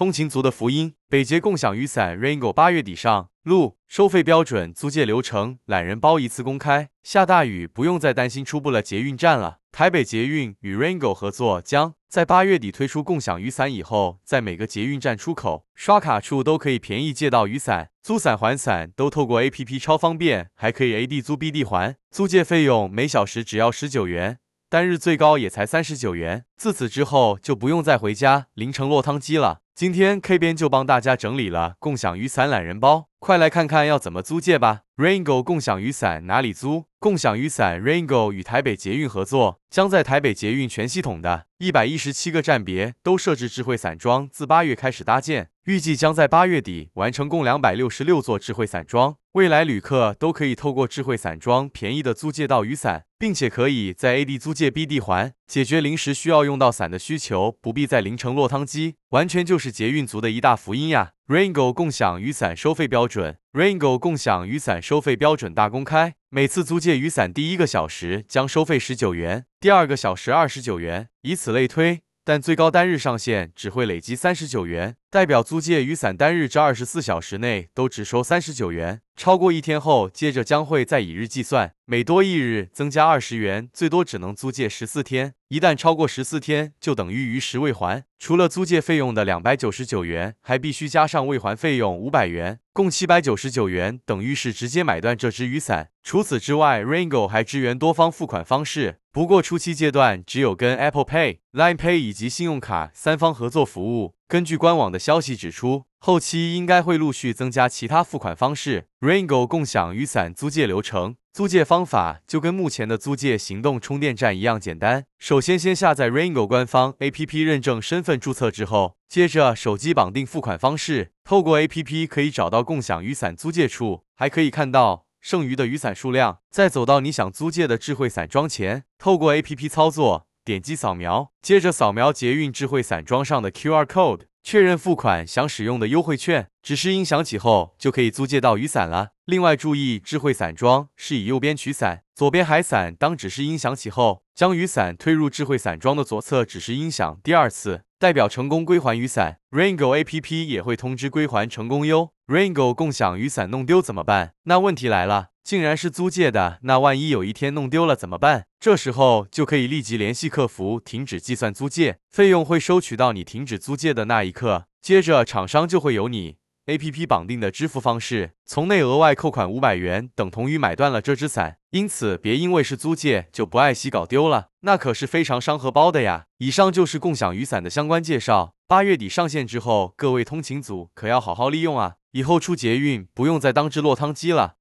通勤族的福音，北捷共享雨伞 Rango 八月底上路，收费标准、租借流程、懒人包一次公开。下大雨不用再担心出不了捷运站了。台北捷运与 Rango 合作，将在八月底推出共享雨伞。以后在每个捷运站出口刷卡处都可以便宜借到雨伞，租伞还伞都透过 A P P 超方便，还可以 A D 租 B D 还。租借费用每小时只要十九元，单日最高也才三十九元。自此之后就不用再回家淋成落汤鸡了。今天 K 边就帮大家整理了共享雨伞懒人包，快来看看要怎么租借吧。Raingo 共享雨伞哪里租？共享雨伞 Raingo 与台北捷运合作，将在台北捷运全系统的117个站别都设置智慧伞桩，自八月开始搭建，预计将在八月底完成，共266座智慧伞桩。未来旅客都可以透过智慧伞装便宜的租借到雨伞，并且可以在 A 地租借 B 地还，解决临时需要用到伞的需求，不必在淋成落汤鸡，完全就是捷运族的一大福音呀！Raingo 共享雨伞收费标准，Raingo 共享雨伞收费标准大公开，每次租借雨伞第一个小时将收费十九元，第二个小时二十九元，以此类推。但最高单日上限只会累积三十九元，代表租借雨伞单日至二十四小时内都只收三十九元，超过一天后，接着将会再以日计算，每多一日增加二十元，最多只能租借十四天，一旦超过十四天，就等于余时未还。除了租借费用的两百九十九元，还必须加上未还费用五百元，共七百九十九元，等于是直接买断这只雨伞。除此之外，Rainbow 还支援多方付款方式。不过初期阶段，只有跟 Apple Pay、Line Pay 以及信用卡三方合作服务。根据官网的消息指出，后期应该会陆续增加其他付款方式。Raingo 共享雨伞租借流程、租借方法就跟目前的租借行动充电站一样简单。首先先下载 Raingo 官方 A P P，认证身份注册之后，接着手机绑定付款方式，透过 A P P 可以找到共享雨伞租借处，还可以看到。剩余的雨伞数量，再走到你想租借的智慧伞桩前，透过 APP 操作，点击扫描，接着扫描捷运智慧伞桩上的 QR Code，确认付款，想使用的优惠券。指示音响起后，就可以租借到雨伞了。另外注意，智慧伞桩是以右边取伞，左边还伞。当指示音响起后，将雨伞推入智慧伞桩的左侧。指示音响第二次。代表成功归还雨伞，Raingo A P P 也会通知归还成功哟。Raingo 共享雨伞弄丢怎么办？那问题来了，竟然是租借的，那万一有一天弄丢了怎么办？这时候就可以立即联系客服，停止计算租借费用，会收取到你停止租借的那一刻。接着厂商就会有你。APP 绑定的支付方式从内额外扣款五百元，等同于买断了这只伞，因此别因为是租借就不爱惜搞丢了，那可是非常伤荷包的呀。以上就是共享雨伞的相关介绍，八月底上线之后，各位通勤族可要好好利用啊，以后出捷运不用再当只落汤鸡了。